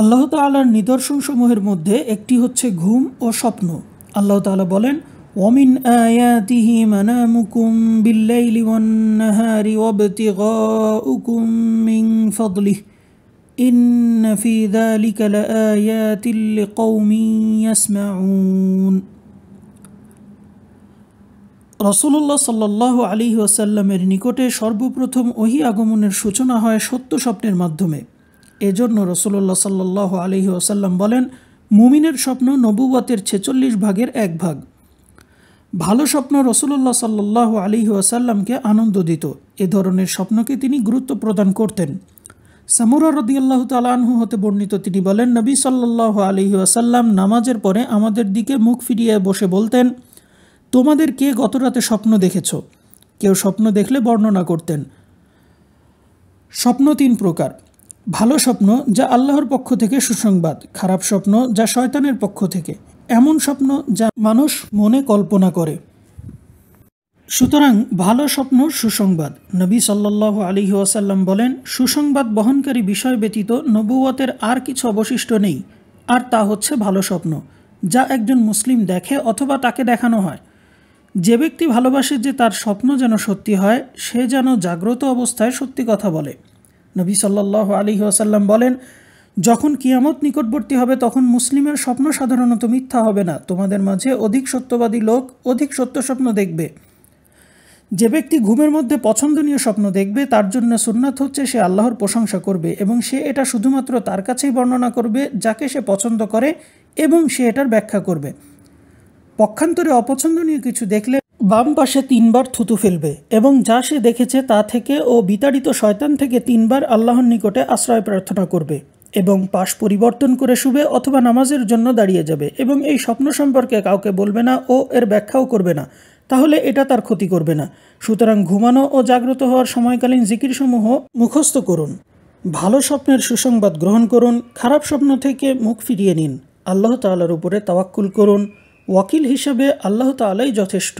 আল্লাহ নিদর্শন নিদর্শনসমূহের মধ্যে একটি হচ্ছে ঘুম ও স্বপ্ন আল্লাহ তালা বলেন ومن آياته منامكم بالليل والنهار وابتغاؤكم من فضله إن في ذلك لآيات لقوم يسمعون আলী ওয়াসাল্লামের নিকটে সর্বপ্রথম ওহি আগমনের সূচনা হয় সত্য স্বপ্নের মাধ্যমে এজন্য রসুল্লাহ সাল্ল আলহি ওসাল্লাম বলেন মুমিনের স্বপ্ন নবুয়াতের ছেচল্লিশ ভাগের এক ভাগ ভালো স্বপ্ন রসুল্লাহ সাল্লাহ আলহি ওয়াসাল্লামকে আনন্দ দিত এ ধরনের স্বপ্নকে তিনি গুরুত্ব প্রদান করতেন সামুরা রদিয়াল্লাহ তালাহু হতে বর্ণিত তিনি বলেন নবী সাল্লাহ আলহি ওয়াসাল্লাম নামাজের পরে আমাদের দিকে মুখ ফিরিয়ে বসে বলতেন তোমাদের কে গতরাতে স্বপ্ন দেখেছ কেউ স্বপ্ন দেখলে বর্ণনা করতেন স্বপ্ন তিন প্রকার ভালো স্বপ্ন যা আল্লাহর পক্ষ থেকে সুসংবাদ খারাপ স্বপ্ন যা শয়তানের পক্ষ থেকে এমন স্বপ্ন যা মানুষ মনে কল্পনা করে সুতরাং ভালো স্বপ্ন সুসংবাদ নবী সাল্লাহ আলী ওয়াসাল্লাম বলেন সুসংবাদ বহনকারী বিষয় ব্যতীত নবুয়তের আর কিছু অবশিষ্ট নেই আর তা হচ্ছে ভালো স্বপ্ন যা একজন মুসলিম দেখে অথবা তাকে দেখানো হয় যে ব্যক্তি ভালোবাসে যে তার স্বপ্ন যেন সত্যি হয় সে যেন জাগ্রত অবস্থায় সত্যি কথা বলে নবী সাল্লাহ আলী ওসাল্লাম বলেন যখন কিয়ামত নিকটবর্তী হবে তখন মুসলিমের স্বপ্ন সাধারণত মিথ্যা হবে না তোমাদের মাঝে অধিক সত্যবাদী লোক অধিক সত্য স্বপ্ন দেখবে যে ব্যক্তি ঘুমের মধ্যে পছন্দনীয় স্বপ্ন দেখবে তার জন্য সুন্নাত হচ্ছে সে আল্লাহর প্রশংসা করবে এবং সে এটা শুধুমাত্র তার কাছেই বর্ণনা করবে যাকে সে পছন্দ করে এবং সে এটার ব্যাখ্যা করবে পক্ষান্তরে অপছন্দনীয় কিছু দেখলে বাম পাশে তিনবার থুতু ফেলবে এবং যা সে দেখেছে তা থেকে ও বিতাড়িত শয়তান থেকে তিনবার আল্লাহর নিকটে আশ্রয় প্রার্থনা করবে এবং পাশ পরিবর্তন করে শুবে অথবা নামাজের জন্য দাঁড়িয়ে যাবে এবং এই স্বপ্ন সম্পর্কে কাউকে বলবে না ও এর ব্যাখ্যাও করবে না তাহলে এটা তার ক্ষতি করবে না সুতরাং ঘুমানো ও জাগ্রত হওয়ার সময়কালীন জিকিরসমূহ মুখস্থ করুন ভালো স্বপ্নের সুসংবাদ গ্রহণ করুন খারাপ স্বপ্ন থেকে মুখ ফিরিয়ে নিন আল্লাহ তাল্লার উপরে তাওয়াক্কুল করুন ওয়াকিল হিসাবে আল্লাহ তালাই যথেষ্ট